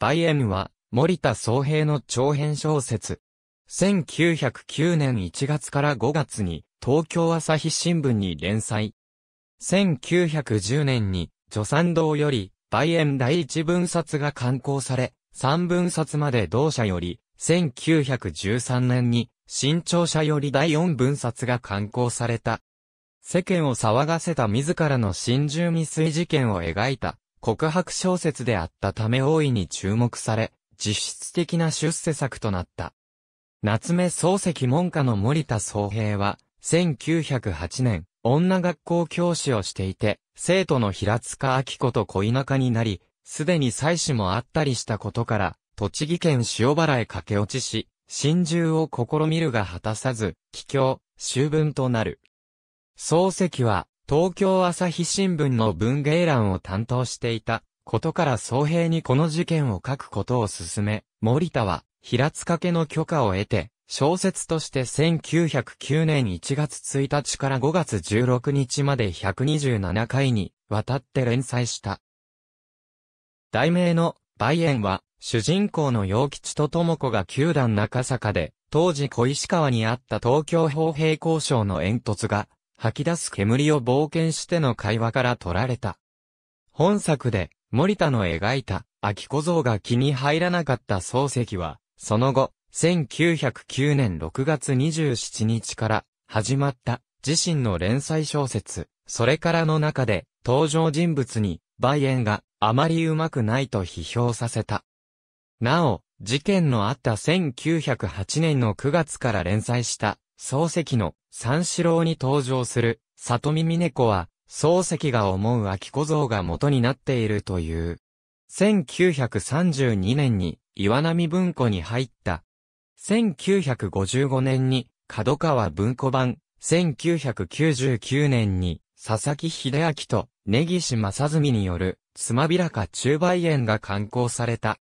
バイエンは、森田総平の長編小説。1909年1月から5月に、東京朝日新聞に連載。1910年に、助産堂より、梅園第一分冊が刊行され、三分冊まで同社より、1913年に、新潮社より第四分冊が刊行された。世間を騒がせた自らの真珠未遂事件を描いた告白小説であったため大いに注目され、実質的な出世作となった。夏目漱石門下の森田宗平は、1908年、女学校教師をしていて、生徒の平塚明子と恋仲になり、すでに妻子もあったりしたことから、栃木県塩原へ駆け落ちし、心中を試みるが果たさず、帰郷、終文となる。漱石は、東京朝日新聞の文芸欄を担当していたことから総平にこの事件を書くことを勧め、森田は平塚家の許可を得て、小説として1909年1月1日から5月16日まで127回にわたって連載した。題名の梅園は主人公の陽吉と智子が九段中坂で当時小石川にあった東京砲兵交渉の煙突が吐き出す煙を冒険しての会話から取られた。本作で、森田の描いた、秋小僧が気に入らなかった漱石は、その後、1909年6月27日から始まった自身の連載小説、それからの中で登場人物に梅園があまりうまくないと批評させた。なお、事件のあった1908年の9月から連載した漱石の三四郎に登場する里見峰子は漱石が思う秋小僧が元になっているという。1932年に岩波文庫に入った。1955年に角川文庫版、1999年に佐々木秀明と根岸正澄によるつまびらか中梅園が刊行された。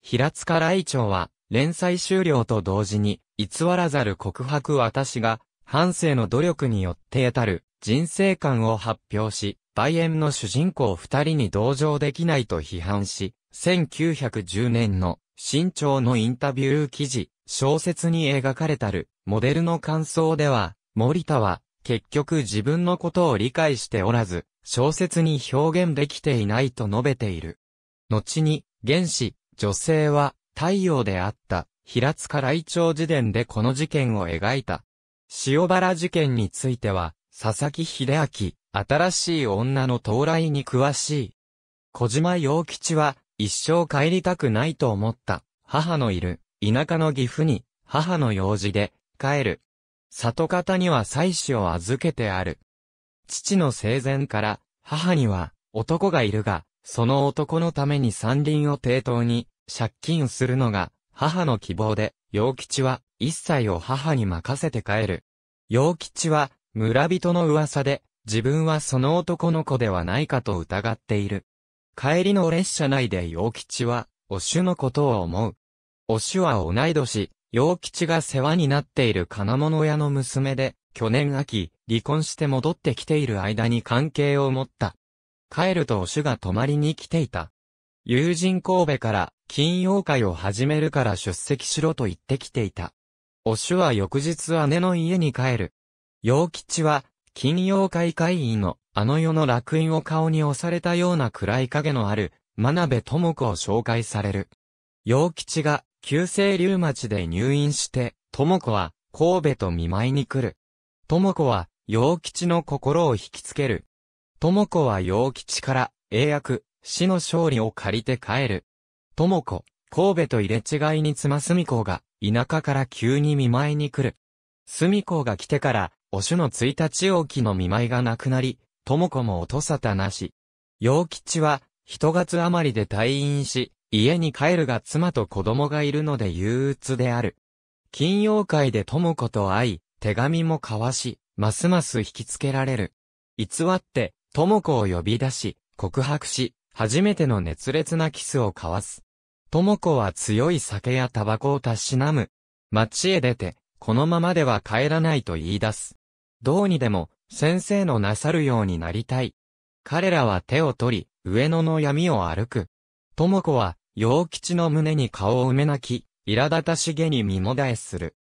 平塚来町は連載終了と同時に、偽らざる告白私が、半生の努力によって得たる人生観を発表し、梅園の主人公二人に同情できないと批判し、1910年の新潮のインタビュー記事、小説に描かれたるモデルの感想では、森田は結局自分のことを理解しておらず、小説に表現できていないと述べている。後に、原始、女性は、太陽であった、平塚雷鳥辞典でこの事件を描いた。塩原事件については、佐々木秀明、新しい女の到来に詳しい。小島陽吉は、一生帰りたくないと思った、母のいる、田舎の岐阜に、母の用事で、帰る。里方には妻子を預けてある。父の生前から、母には、男がいるが、その男のために山林を抵当に、借金するのが母の希望で、陽吉は一切を母に任せて帰る。陽吉は村人の噂で自分はその男の子ではないかと疑っている。帰りの列車内で陽吉は、おしゅのことを思う。おしゅは同い年、陽吉が世話になっている金物屋の娘で、去年秋、離婚して戻ってきている間に関係を持った。帰るとおしゅが泊まりに来ていた。友人神戸から金曜会を始めるから出席しろと言ってきていた。おしゅは翌日姉の家に帰る。陽吉は、金曜会会員のあの世の楽園を顔に押されたような暗い影のある、真鍋智子を紹介される。陽吉が、旧姓マ町で入院して、智子は、神戸と見舞いに来る。智子は、陽吉の心を引きつける。智子は陽吉から、英訳、死の勝利を借りて帰る。智子、神戸と入れ違いに妻住子が、田舎から急に見舞いに来る。住子が来てから、お主の一日おきの見舞いがなくなり、智子も音沙汰なし。陽吉は、一月余りで退院し、家に帰るが妻と子供がいるので憂鬱である。金曜会で智子と会い、手紙も交わし、ますます引きつけられる。偽って、智子を呼び出し、告白し、初めての熱烈なキスを交わす。智子は強い酒やタバコをたしなむ。街へ出て、このままでは帰らないと言い出す。どうにでも、先生のなさるようになりたい。彼らは手を取り、上野の闇を歩く。智子は、陽吉の胸に顔を埋め泣き、苛立たしげに身もだえする。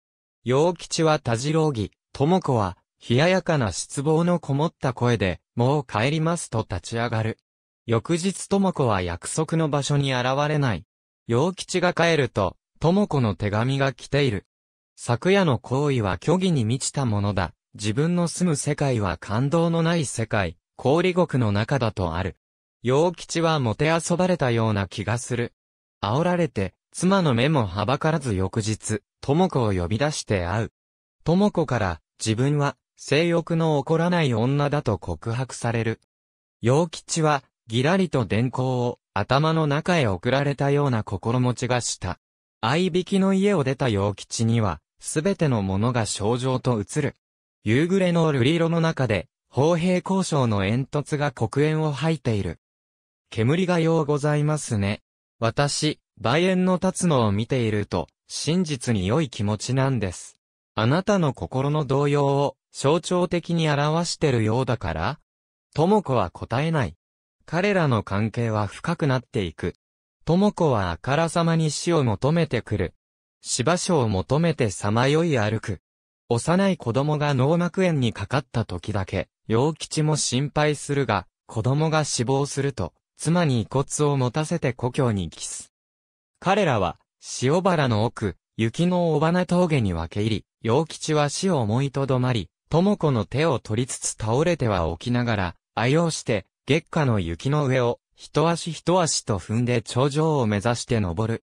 陽吉は田次郎と智子は、冷ややかな失望のこもった声で、もう帰りますと立ち上がる。翌日も子は約束の場所に現れない。陽吉が帰ると、も子の手紙が来ている。昨夜の行為は虚偽に満ちたものだ。自分の住む世界は感動のない世界、氷国の中だとある。陽吉はもてあそばれたような気がする。煽られて、妻の目もはばからず翌日、も子を呼び出して会う。も子から、自分は、性欲の起こらない女だと告白される。陽吉は、ぎらりと電光を頭の中へ送られたような心持ちがした。い引きの家を出た陽吉には、すべてのものが症状と移る。夕暮れの瑠璃色の中で、砲兵交渉の煙突が黒煙を吐いている。煙がようございますね。私、梅園の立つのを見ていると、真実に良い気持ちなんです。あなたの心の動揺を象徴的に表してるようだからとも子は答えない。彼らの関係は深くなっていく。智子はあからさまに死を求めてくる。死場所を求めてさまよい歩く。幼い子供が脳膜炎にかかった時だけ、陽吉も心配するが、子供が死亡すると、妻に遺骨を持たせて故郷に帰す。彼らは、塩原の奥、雪の尾花峠に分け入り、陽吉は死を思いとどまり、智子の手を取りつつ倒れては起きながら、愛用して、月下の雪の上を、一足一足と踏んで頂上を目指して登る。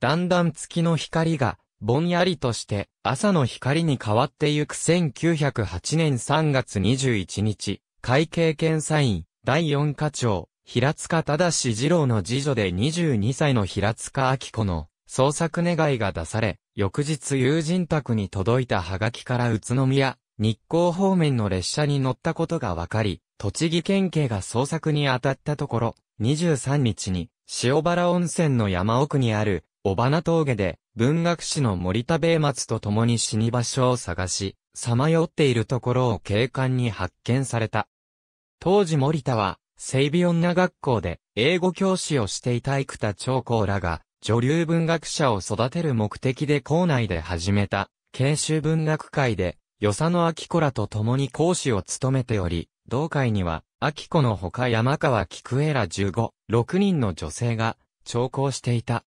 だんだん月の光が、ぼんやりとして朝の光に変わってゆく1908年3月21日、会計検査院第4課長、平塚正二郎の次女で22歳の平塚明子の捜索願いが出され、翌日友人宅に届いたはがきから宇都宮、日光方面の列車に乗ったことが分かり、栃木県警が捜索に当たったところ、23日に、塩原温泉の山奥にある、尾花峠で、文学史の森田米松と共に死に場所を探し、さまよっているところを警官に発見された。当時森田は、整備女学校で、英語教師をしていた生田長校らが、女流文学者を育てる目的で校内で始めた、慶州文学会で、与謝野明子らと共に講師を務めており、同会には、秋子のほか山川菊江ら15、6人の女性が、聴講していた。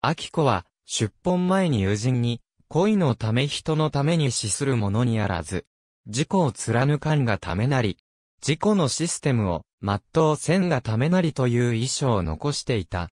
秋子は、出本前に友人に、恋のため人のために死するものにあらず、自己を貫かんがためなり、自己のシステムを、全うせんがためなりという遺書を残していた。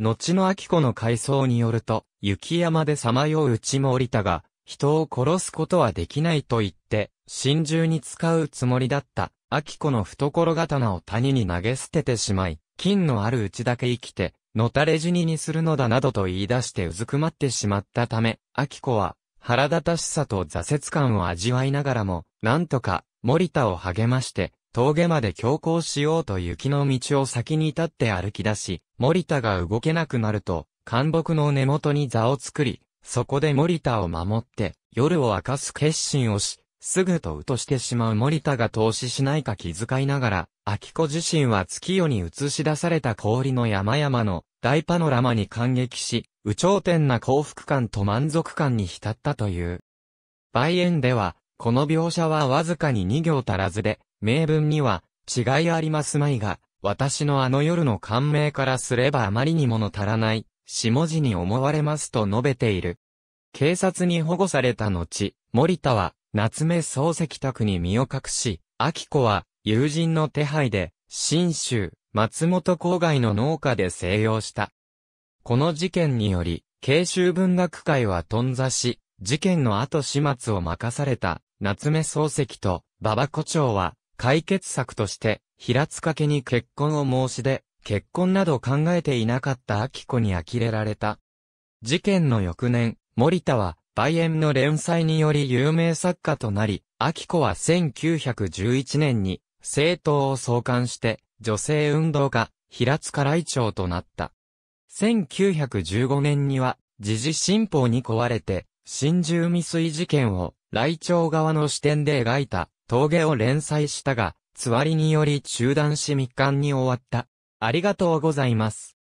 後の秋子の回想によると、雪山でさまよううちも降りたが、人を殺すことはできないと言って、真珠に使うつもりだった、秋子の懐刀を谷に投げ捨ててしまい、金のあるうちだけ生きて、のたれ死ににするのだなどと言い出してうずくまってしまったため、秋子は、腹立たしさと挫折感を味わいながらも、なんとか、森田を励まして、峠まで強行しようと雪の道を先に立って歩き出し、森田が動けなくなると、寒木の根元に座を作り、そこで森田を守って、夜を明かす決心をし、すぐとうとしてしまう森田が投資しないか気遣いながら、秋子自身は月夜に映し出された氷の山々の大パノラマに感激し、有頂天な幸福感と満足感に浸ったという。梅園では、この描写はわずかに2行足らずで、名文には、違いありますまいが、私のあの夜の感銘からすればあまりにもの足らない、下地に思われますと述べている。警察に保護された後、森田は夏目漱石宅に身を隠し、秋子は友人の手配で、新州、松本郊外の農家で静養した。この事件により、慶州文学会は頓挫し、事件の後始末を任された、夏目漱石と、馬場胡蝶は、解決策として、平塚家に結婚を申し出、結婚など考えていなかった秋子に呆れられた。事件の翌年、森田は、梅園の連載により有名作家となり、秋子は1911年に、政党を創刊して、女性運動家、平塚来長となった。1915年には、時事新報に壊れて、新獣未遂事件を、来長側の視点で描いた、峠を連載したが、つわりにより中断し密刊に終わった。ありがとうございます。